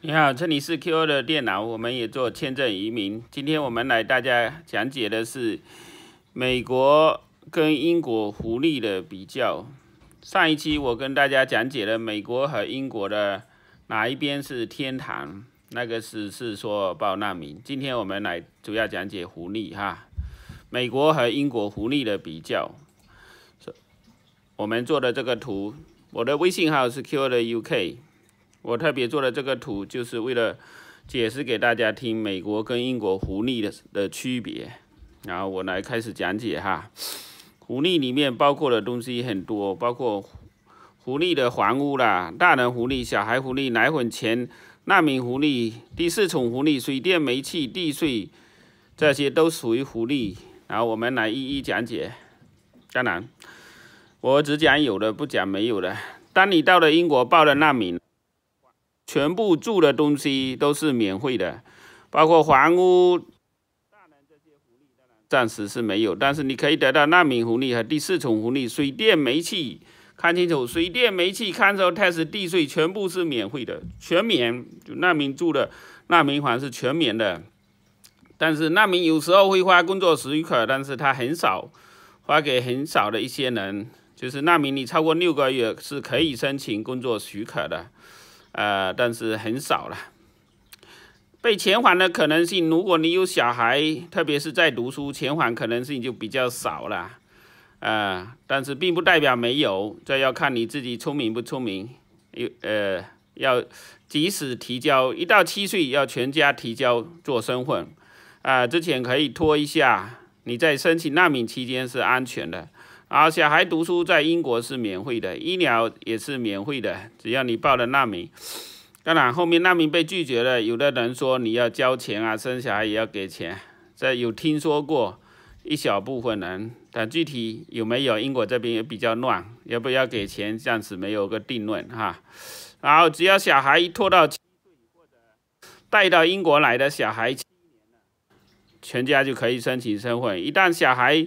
你好，这里是 Q 的电脑，我们也做签证移民。今天我们来大家讲解的是美国跟英国福利的比较。上一期我跟大家讲解了美国和英国的哪一边是天堂，那个是是说报难民。今天我们来主要讲解福利哈，美国和英国福利的比较。我们做的这个图，我的微信号是 Q 的 UK。我特别做了这个图，就是为了解释给大家听美国跟英国福利的的区别。然后我来开始讲解哈，福利里面包括的东西很多，包括福利的房屋啦、大人福利、小孩福利、奶粉钱、纳米福利、第四重福利、水电煤气、地税，这些都属于福利。然后我们来一一讲解。佳楠，我只讲有的，不讲没有的。当你到了英国报了难民。全部住的东西都是免费的，包括房屋。暂时是没有，但是你可以得到难民福利和第四重福利：水电煤气。看清楚，水电煤气、看守、tax、地税全部是免费的，全免。就难民住的难民房是全免的，但是难民有时候会发工作许可，但是他很少发给很少的一些人。就是难民，你超过六个月是可以申请工作许可的。呃，但是很少了。被遣返的可能性，如果你有小孩，特别是在读书，遣返可能性就比较少了。啊，但是并不代表没有，这要看你自己聪明不聪明。有呃，要及时提交，一到七岁要全家提交做身份。啊，之前可以拖一下，你在申请难民期间是安全的。好，小孩读书在英国是免费的，医疗也是免费的，只要你报了难民。当然，后面难民被拒绝了，有的人说你要交钱啊，生小孩也要给钱，这有听说过一小部分人，但具体有没有，英国这边也比较乱，要不要给钱，暂时没有个定论哈。然后只要小孩一拖到带到英国来的小孩，全家就可以申请身份，一旦小孩。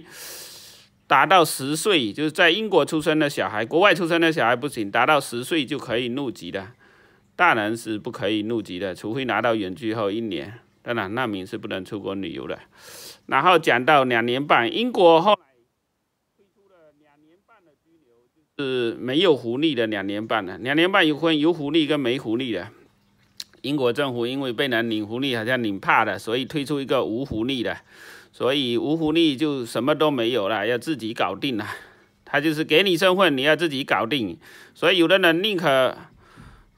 达到十岁，就是在英国出生的小孩，国外出生的小孩不行。达到十岁就可以入籍的，大人是不可以入籍的，除非拿到永居后一年。当然，难民是不能出国旅游的。然后讲到两年半，英国后推出了两年半的拘留是没有福利的，两年半的，两年半有分有福利跟没福利的。英国政府因为被人领福利好像领怕了，所以推出一个无福利的，所以无福利就什么都没有了，要自己搞定了。他就是给你身份，你要自己搞定。所以有的人宁可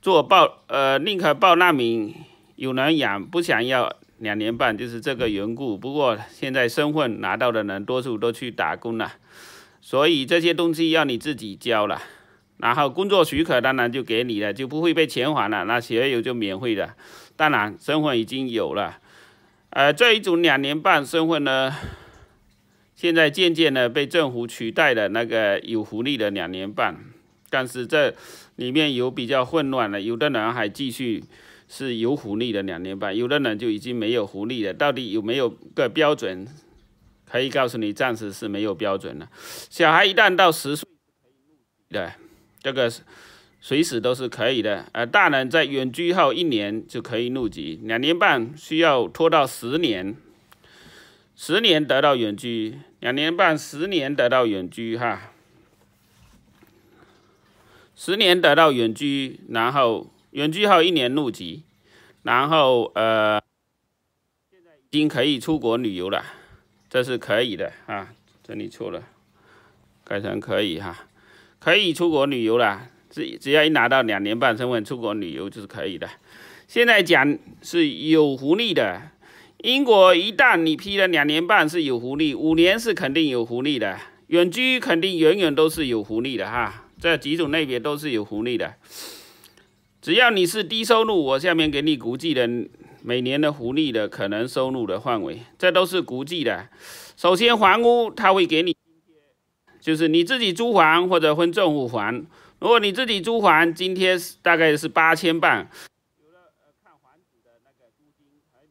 做报，呃，宁可报难民，有人养不想要两年半，就是这个缘故。不过现在身份拿到的人多数都去打工了，所以这些东西要你自己交了。然后工作许可当然就给你了，就不会被遣返了。那学友就免费的，当然身份已经有了。呃，这一种两年半身份呢，现在渐渐的被政府取代了。那个有福利的两年半，但是这里面有比较混乱的，有的人还继续是有福利的两年半，有的人就已经没有福利了。到底有没有个标准？可以告诉你，暂时是没有标准的。小孩一旦到十岁对。这个随时都是可以的，呃，大人在远居后一年就可以入籍，两年半需要拖到十年，十年得到远居，两年半十年得到远居哈，十年得到远居，然后远居后一年入籍，然后呃，现在已经可以出国旅游了，这是可以的啊，这里错了，改成可以哈。可以出国旅游了，只只要一拿到两年半身份，出国旅游就是可以的。现在讲是有福利的，英国一旦你批了两年半是有福利，五年是肯定有福利的，远居肯定远远都是有福利的哈。这几种类别都是有福利的，只要你是低收入，我下面给你估计的每年的福利的可能收入的范围，这都是估计的。首先房屋他会给你。就是你自己租房或者分政府还。如果你自己租房，今天是大概是八千半。有了看的那个租金，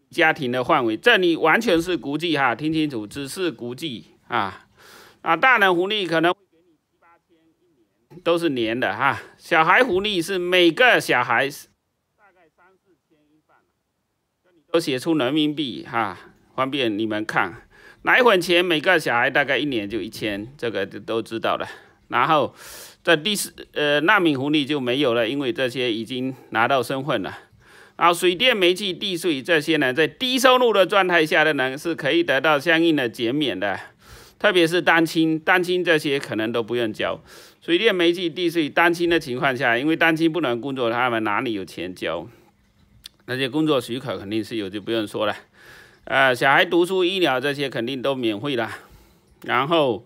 家庭的范围，这里完全是估计哈，听清楚，只是估计啊啊，大人福利可能七八千一年，都是年的哈，小孩福利是每个小孩大概三四千一半都写出人民币哈，方便你们看。奶粉钱每个小孩大概一年就一千，这个就都知道了。然后在第四呃纳米红利就没有了，因为这些已经拿到身份了。然后水电煤气地税这些呢，在低收入的状态下的人是可以得到相应的减免的，特别是单亲，单亲这些可能都不用交水电煤气地税。单亲的情况下，因为单亲不能工作，他们哪里有钱交？那些工作许可肯定是有，就不用说了。呃，小孩读书、医疗这些肯定都免费了。然后，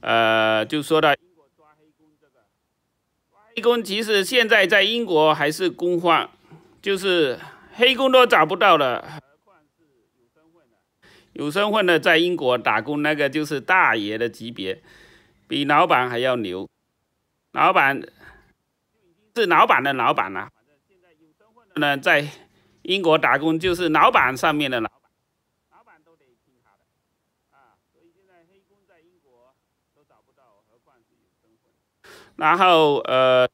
呃，就说到黑工，其实现在在英国还是工荒，就是黑工都找不到了。有身份的，在英国打工那个就是大爷的级别，比老板还要牛。老板是老板的老板呐。反正现在有身份的，在英国打工就是老板上面的老。然后呃，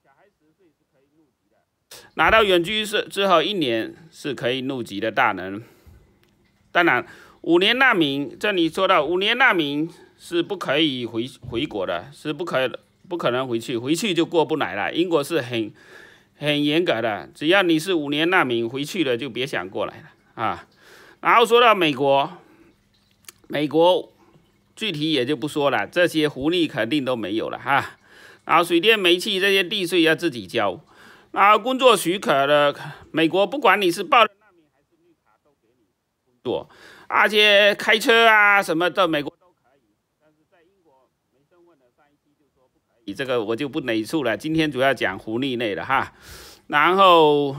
拿到永居是之后一年是可以入籍的大人。当然，五年难民这里说到五年难民是不可以回回国的，是不可不可能回去，回去就过不来了。英国是很很严格的，只要你是五年难民，回去了就别想过来了啊。然后说到美国，美国。具体也就不说了，这些福利肯定都没有了哈。然后水电煤气这些地税要自己交。然后工作许可的，美国不管你是报难民还是绿卡，都给你工作。而且开车啊什么的，美国都可以。但是在英国，没份的上一期就说不可以。你这个我就不累述了。今天主要讲福利类的哈。然后。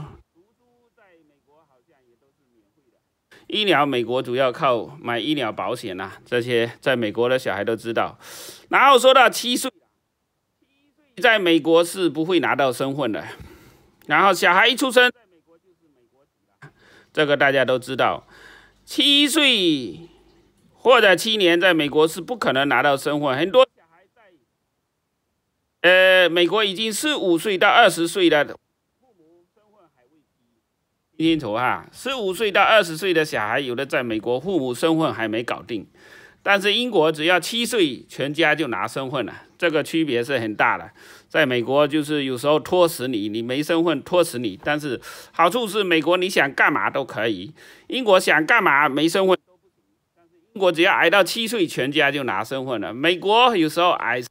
医疗，美国主要靠买医疗保险呐，这些在美国的小孩都知道。然后说到七岁，在美国是不会拿到身份的。然后小孩一出生，这个大家都知道。七岁或者七年，在美国是不可能拿到身份，很多小孩在，呃，美国已经是五岁到二十岁了。清楚哈，十五岁到二十岁的小孩，有的在美国父母身份还没搞定，但是英国只要七岁，全家就拿身份了，这个区别是很大的。在美国就是有时候拖死你，你没身份拖死你；但是好处是美国你想干嘛都可以，英国想干嘛没身份。英国只要挨到七岁，全家就拿身份了。美国有时候挨，我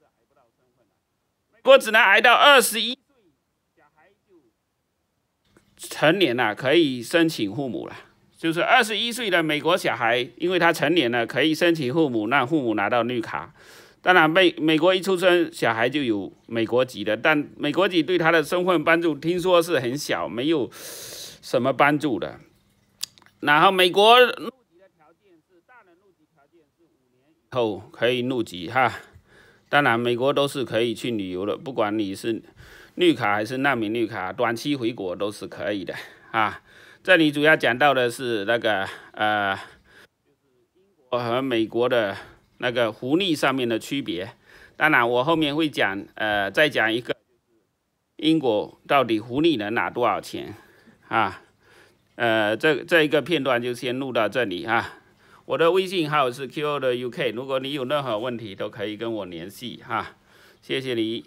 美国只能挨到二十一。成年了可以申请父母了，就是二十一岁的美国小孩，因为他成年了可以申请父母，让父母拿到绿卡。当然美美国一出生小孩就有美国籍的，但美国籍对他的身份帮助听说是很小，没有什么帮助的。然后美国入籍的条件是，大人入籍条件是五年以后可以入籍哈。当然，美国都是可以去旅游的，不管你是绿卡还是难民绿卡，短期回国都是可以的啊。这里主要讲到的是那个呃，英国和美国的那个福利上面的区别。当然，我后面会讲呃，再讲一个英国到底福利能拿多少钱啊？呃，这这一个片段就先录到这里啊。我的微信号是 q 的 UK，如果你有任何问题都可以跟我联系哈，谢谢你。